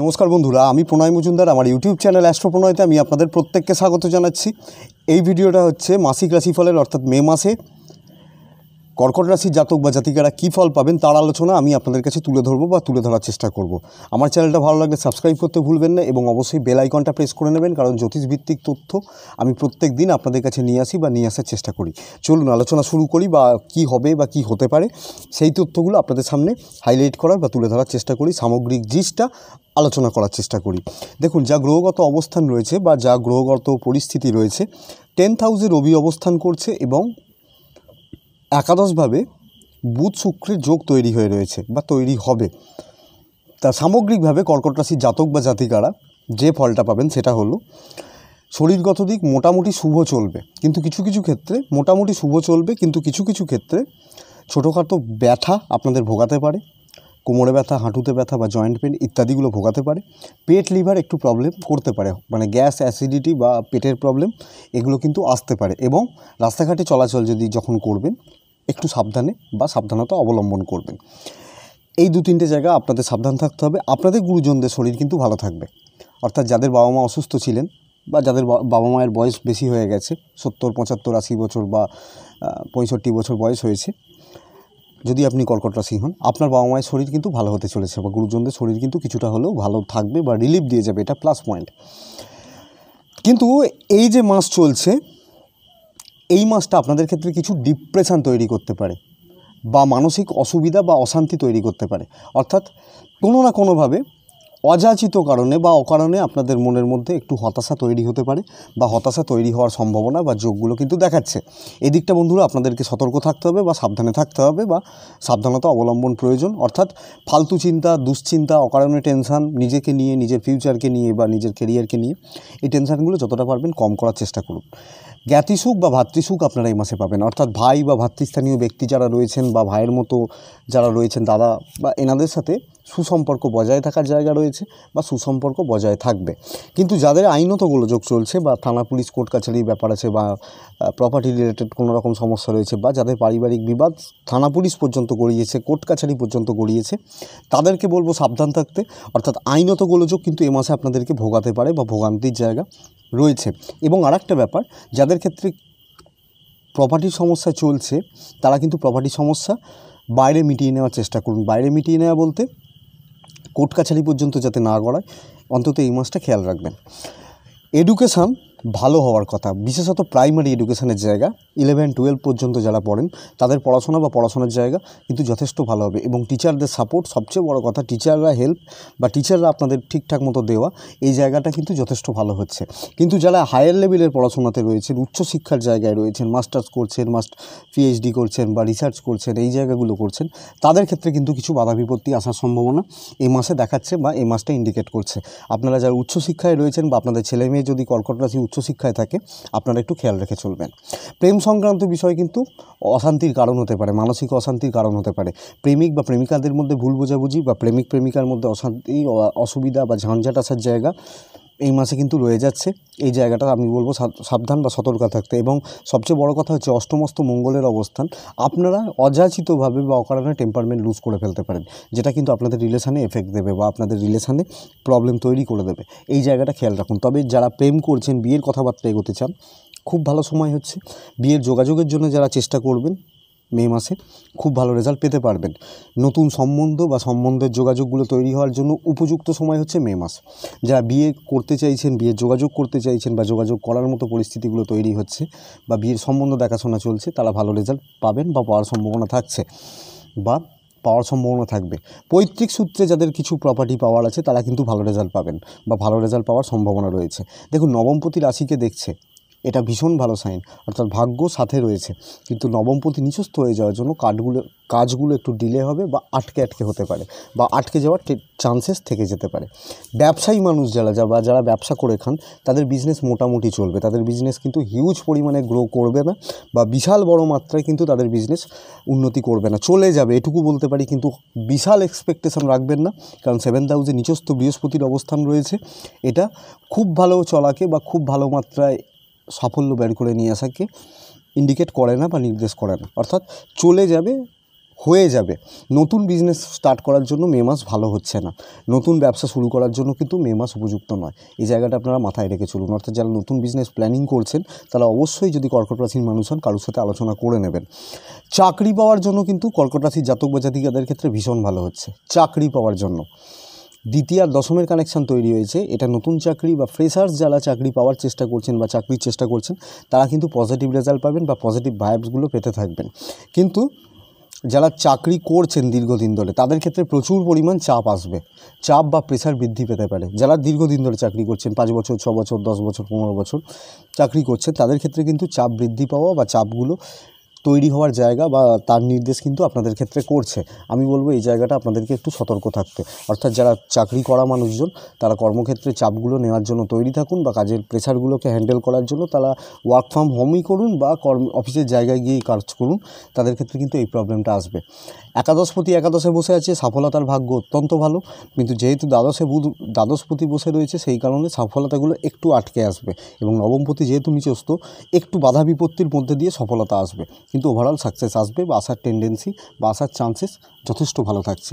নমস্কার বন্ধুরা আমি প্রণয় মজুমদার আমার ইউটিউব চ্যানেল প্রণয়তে আমি আপনাদের প্রত্যেককে স্বাগত জানাচ্ছি এই ভিডিওটা হচ্ছে মাসিক রাশিফলের অর্থাৎ মে মাসে কর্কট রাশির জাতক বা জাতিকারা কী ফল পাবেন তার আলোচনা আমি আপনাদের কাছে তুলে ধরবো বা তুলে ধরার চেষ্টা করব আমার চ্যানেলটা ভালো লাগলে সাবস্ক্রাইব করতে ভুলবেন না এবং অবশ্যই বেলাইকনটা প্রেস করে নেবেন কারণ জ্যোতিষভিত্তিক তথ্য আমি প্রত্যেক দিন আপনাদের কাছে নিয়ে আসি বা নিয়ে আসার চেষ্টা করি চলুন আলোচনা শুরু করি বা কি হবে বা কি হতে পারে সেই তথ্যগুলো আপনাদের সামনে হাইলাইট করার বা তুলে ধরার চেষ্টা করি সামগ্রিক জিনিসটা আলোচনা করার চেষ্টা করি দেখুন যা গ্রহগত অবস্থান রয়েছে বা যা গ্রহগত পরিস্থিতি রয়েছে টেন্থ হাউসে রবি অবস্থান করছে এবং একাদশভাবে বুধ শুক্রের যোগ তৈরি হয়ে রয়েছে বা তৈরি হবে তা সামগ্রিকভাবে কর্কট রাশির জাতক বা জাতিকারা যে ফলটা পাবেন সেটা হলো শরীরগত দিক মোটামুটি শুভ চলবে কিন্তু কিছু কিছু ক্ষেত্রে মোটামুটি শুভ চলবে কিন্তু কিছু কিছু ক্ষেত্রে ছোটোখাটো ব্যথা আপনাদের ভোগাতে পারে কোমরে ব্যথা হাঁটুতে ব্যথা বা জয়েন্ট পেন ইত্যাদিগুলো ভোগাতে পারে পেট লিভার একটু প্রবলেম করতে পারে মানে গ্যাস অ্যাসিডিটি বা পেটের প্রবলেম এগুলো কিন্তু আসতে পারে এবং রাস্তাঘাটে চলাচল যদি যখন করবেন একটু সাবধানে বা সাবধানতা অবলম্বন করবেন এই দু তিনটে জায়গা আপনাদের সাবধান থাকতে হবে আপনাদের গুরুজনদের শরীর কিন্তু ভালো থাকবে অর্থাৎ যাদের বাবা মা অসুস্থ ছিলেন বা যাদের বাবা মায়ের বয়স বেশি হয়ে গেছে সত্তর পঁচাত্তর আশি বছর বা পঁয়ষট্টি বছর বয়স হয়েছে যদি আপনি কর্কট রাশি হন আপনার বাবা মায়ের শরীর কিন্তু ভালো হতে চলেছে বা গুরুজনদের শরীর কিন্তু কিছুটা হলেও ভালো থাকবে বা রিলিফ দিয়ে যাবে এটা প্লাস পয়েন্ট কিন্তু এই যে মাস চলছে এই মাসটা আপনাদের ক্ষেত্রে কিছু ডিপ্রেশান তৈরি করতে পারে বা মানসিক অসুবিধা বা অশান্তি তৈরি করতে পারে অর্থাৎ কোনো না কোনোভাবে অযাচিত কারণে বা অকারণে আপনাদের মনের মধ্যে একটু হতাশা তৈরি হতে পারে বা হতাশা তৈরি হওয়ার সম্ভাবনা বা যোগগুলো কিন্তু দেখাচ্ছে এদিকটা বন্ধুরা আপনাদেরকে সতর্ক থাকতে হবে বা সাবধানে থাকতে হবে বা সাবধানতা অবলম্বন প্রয়োজন অর্থাৎ ফালতু চিন্তা দুশ্চিন্তা অকারণে টেনশান নিজেকে নিয়ে নিজের ফিউচারকে নিয়ে বা নিজের কেরিয়ারকে নিয়ে এই টেনশানগুলো যতটা পারবেন কম করার চেষ্টা করুন জ্ঞাতিসুখ বা ভাতৃসুখ আপনারা এই মাসে পাবেন অর্থাৎ ভাই বা ভাতৃস্থানীয় ব্যক্তি যারা রয়েছেন বা ভাইয়ের মতো যারা রয়েছেন দাদা বা এনাদের সাথে সুসম্পর্ক বজায় থাকার জায়গা রয়েছে বা সুসম্পর্ক বজায় থাকবে কিন্তু যাদের আইনত গোলযোগ চলছে বা থানা পুলিশ কোর্ট কাছারির ব্যাপার আছে বা প্রপার্টি রিলেটেড কোনো রকম সমস্যা রয়েছে বা যাদের পারিবারিক বিবাদ থানা পুলিশ পর্যন্ত গড়িয়েছে কোর্ট কাছারি পর্যন্ত গড়িয়েছে তাদেরকে বলবো সাবধান থাকতে অর্থাৎ আইনত গোলযোগ কিন্তু এ মাসে আপনাদেরকে ভোগাতে পারে বা ভোগান্তির জায়গা রয়েছে এবং আরেকটা ব্যাপার যাদের ক্ষেত্রে প্রপার্টি সমস্যা চলছে তারা কিন্তু প্রপার্টি সমস্যা বাইরে মিটিয়ে নেওয়ার চেষ্টা করুন বাইরে মিটিয়ে নেওয়া বলতে কোর্ট কাছারি পর্যন্ত যাতে না গড়ায় অন্তত এই মাসটা খেয়াল রাখবেন এডুকেশান ভালো হওয়ার কথা বিশেষত প্রাইমারি এডুকেশনের জায়গা ইলেভেন টুয়েলভ পর্যন্ত যারা পড়েন তাদের পড়াশোনা বা পড়াশোনার জায়গা কিন্তু যথেষ্ট ভালো হবে এবং টিচারদের সাপোর্ট সবচেয়ে বড় কথা টিচাররা হেল্প বা টিচাররা আপনাদের ঠিকঠাক মতো দেওয়া এই জায়গাটা কিন্তু যথেষ্ট ভালো হচ্ছে কিন্তু যারা হায়ার লেভেলের পড়াশোনাতে রয়েছেন উচ্চশিক্ষার জায়গায় রয়েছেন মাস্টার্স করছেন মাস্ট পিএইচডি করছেন বা রিসার্চ করছেন এই জায়গাগুলো করছেন তাদের ক্ষেত্রে কিন্তু কিছু বাধা বিপত্তি আসার সম্ভাবনা এই মাসে দেখাচ্ছে বা এই মাসটা ইন্ডিকেট করছে আপনারা যারা উচ্চশিক্ষায় রয়েছেন বা আপনাদের ছেলে মেয়ে যদি কর্কট রাশি উচ্চশিক্ষায় থাকে আপনারা একটু খেয়াল রেখে চলবেন প্রেম সংক্রান্ত বিষয় কিন্তু অশান্তির কারণ হতে পারে মানসিক অশান্তির কারণ হতে পারে প্রেমিক বা প্রেমিকাদের মধ্যে ভুল বোঝাবুঝি বা প্রেমিক প্রেমিকার মধ্যে অশান্তি অসুবিধা বা ঝঞ্ঝাট আসার জায়গা এই মাসে কিন্তু রয়ে যাচ্ছে এই জায়গাটা আমি বলবো সাবধান বা সতর্ক থাকতে এবং সবচেয়ে বড় কথা হচ্ছে অষ্টমস্ত মঙ্গলের অবস্থান আপনারা অযাচিতভাবে বা অকারণে টেম্পারমেন্ট লুজ করে ফেলতে পারেন যেটা কিন্তু আপনাদের রিলেশানে এফেক্ট দেবে বা আপনাদের রিলেশানে প্রবলেম তৈরি করে দেবে এই জায়গাটা খেয়াল রাখুন তবে যারা প্রেম করছেন বিয়ের কথাবার্তা এগোতে চান খুব ভালো সময় হচ্ছে বিয়ের যোগাযোগের জন্য যারা চেষ্টা করবেন মে মাসে খুব ভালো রেজাল্ট পেতে পারবেন নতুন সম্বন্ধ বা সম্বন্ধের যোগাযোগগুলো তৈরি হওয়ার জন্য উপযুক্ত সময় হচ্ছে মে মাস যারা বিয়ে করতে চাইছেন বিয়ের যোগাযোগ করতে চাইছেন বা যোগাযোগ করার মতো পরিস্থিতিগুলো তৈরি হচ্ছে বা বিয়ের সম্বন্ধ দেখাশোনা চলছে তারা ভালো রেজাল্ট পাবেন বা পাওয়ার সম্ভাবনা থাকছে বা পাওয়ার সম্ভাবনা থাকবে পৈতৃক সূত্রে যাদের কিছু প্রপার্টি পাওয়ার আছে তারা কিন্তু ভালো রেজাল্ট পাবেন বা ভালো রেজাল্ট পাওয়ার সম্ভাবনা রয়েছে দেখুন নবমপতি রাশিকে দেখছে এটা ভীষণ ভালো সাইন অর্থাৎ ভাগ্য সাথে রয়েছে কিন্তু নবমপতি নিচস্থ হয়ে যাওয়ার জন্য কাঠগুলো কাজগুলো একটু ডিলে হবে বা আটকে আটকে হতে পারে বা আটকে যাওয়ার চান্সেস থেকে যেতে পারে ব্যবসায়ী মানুষ যারা যা বা যারা ব্যবসা করে খান তাদের বিজনেস মোটামুটি চলবে তাদের বিজনেস কিন্তু হিউজ পরিমাণে গ্রো করবে না বা বিশাল বড় মাত্রায় কিন্তু তাদের বিজনেস উন্নতি করবে না চলে যাবে এটুকু বলতে পারি কিন্তু বিশাল এক্সপেকটেশন রাখবেন না কারণ সেভেন্থ হাউসে নিচস্থ বৃহস্পতির অবস্থান রয়েছে এটা খুব ভালো চলাকে বা খুব ভালো মাত্রায় সাফল্য বের করে নিয়ে আসাকে ইন্ডিকেট করে না বা নির্দেশ করে না অর্থাৎ চলে যাবে হয়ে যাবে নতুন বিজনেস স্টার্ট করার জন্য মে মাস ভালো হচ্ছে না নতুন ব্যবসা শুরু করার জন্য কিন্তু মে মাস উপযুক্ত নয় এই জায়গাটা আপনারা মাথায় রেখে চলুন অর্থাৎ যারা নতুন বিজনেস প্ল্যানিং করছেন তারা অবশ্যই যদি কর্কট রাশির মানুষ হন কারোর সাথে আলোচনা করে নেবেন চাকরি পাওয়ার জন্য কিন্তু কর্কট রাশির জাতক বা জাতিকাদের ক্ষেত্রে ভীষণ ভালো হচ্ছে চাকরি পাওয়ার জন্য দ্বিতীয় আর দশমের কানেকশান তৈরি হয়েছে এটা নতুন চাকরি বা ফ্রেশার্স যারা চাকরি পাওয়ার চেষ্টা করছেন বা চাকরির চেষ্টা করছেন তারা কিন্তু পজিটিভ রেজাল্ট পাবেন বা পজিটিভ ভাইবসগুলো পেতে থাকবেন কিন্তু যারা চাকরি করছেন দীর্ঘদিন ধরে তাদের ক্ষেত্রে প্রচুর পরিমাণ চাপ আসবে চাপ বা প্রেশার বৃদ্ধি পেতে পারে যারা দীর্ঘদিন ধরে চাকরি করছেন পাঁচ বছর ছ বছর দশ বছর পনেরো বছর চাকরি করছেন তাদের ক্ষেত্রে কিন্তু চাপ বৃদ্ধি পাওয়া বা চাপগুলো তৈরি হওয়ার জায়গা বা তার নির্দেশ কিন্তু আপনাদের ক্ষেত্রে করছে আমি বলবো এই জায়গাটা আপনাদেরকে একটু সতর্ক থাকতে অর্থাৎ যারা চাকরি করা মানুষজন তারা কর্মক্ষেত্রে চাপগুলো নেওয়ার জন্য তৈরি থাকুন বা কাজের প্রেশারগুলোকে হ্যান্ডেল করার জন্য তারা ওয়ার্ক ফ্রম হোমই করুন বা কর্ম অফিসের জায়গায় গিয়েই কাজ করুন তাদের ক্ষেত্রে কিন্তু এই প্রবলেমটা আসবে একাদশপতি একাদশে বসে আছে সফলতার ভাগ্য অত্যন্ত ভালো কিন্তু যেহেতু দ্বাদশে বুধ দ্বাদশপতি বসে রয়েছে সেই কারণে সফলতাগুলো একটু আটকে আসবে এবং নবমপতি যেহেতু নিচস্ত একটু বাধা বিপত্তির মধ্যে দিয়ে সফলতা আসবে কিন্তু ওভারঅল সাকসেস আসবে বা আসার টেন্ডেন্সি বা আসার চান্সেস যথেষ্ট ভালো থাকছে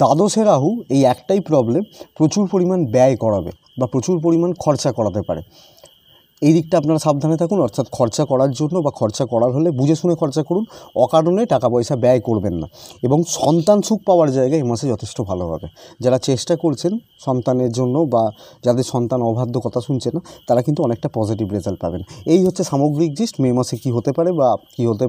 দ্বাদশে রাহু এই একটাই প্রবলেম প্রচুর পরিমাণ ব্যয় করাবে বা প্রচুর পরিমাণ খরচা করাতে পারে এই দিকটা আপনারা সাবধানে থাকুন অর্থাৎ খরচা করার জন্য বা খরচা করার হলে বুঝে শুনে খরচা করুন অকারণে টাকা পয়সা ব্যয় করবেন না এবং সন্তান সুখ পাওয়ার জায়গা এই মাসে যথেষ্ট ভালো হবে যারা চেষ্টা করছেন সন্তানের জন্য বা যাদের সন্তান অবাধ্য কথা শুনছে না তারা কিন্তু অনেকটা পজিটিভ রেজাল্ট পাবেন এই হচ্ছে সামগ্রিক জিস্ট মে মাসে কী হতে পারে বা কী হতে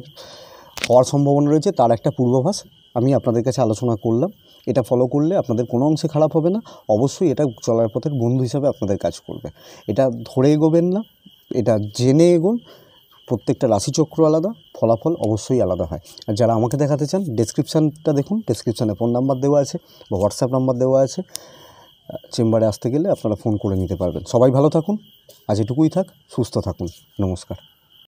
হওয়ার সম্ভাবনা রয়েছে তার একটা পূর্বাভাস আমি আপনাদের কাছে আলোচনা করলাম এটা ফলো করলে আপনাদের কোনো অংশে খারাপ হবে না অবশ্যই এটা চলার পথের বন্ধু হিসাবে আপনাদের কাজ করবে এটা ধরে এগোবেন না এটা জেনে এগোন প্রত্যেকটা রাশিচক্র আলাদা ফলাফল অবশ্যই আলাদা হয় আর যারা আমাকে দেখাতে চান ডেসক্রিপশানটা দেখুন ডেসক্রিপশানে ফোন নাম্বার দেওয়া আছে বা হোয়াটসঅ্যাপ নাম্বার দেওয়া আছে চেম্বারে আসতে গেলে আপনারা ফোন করে নিতে পারবেন সবাই ভালো থাকুন আজ এটুকুই থাক সুস্থ থাকুন নমস্কার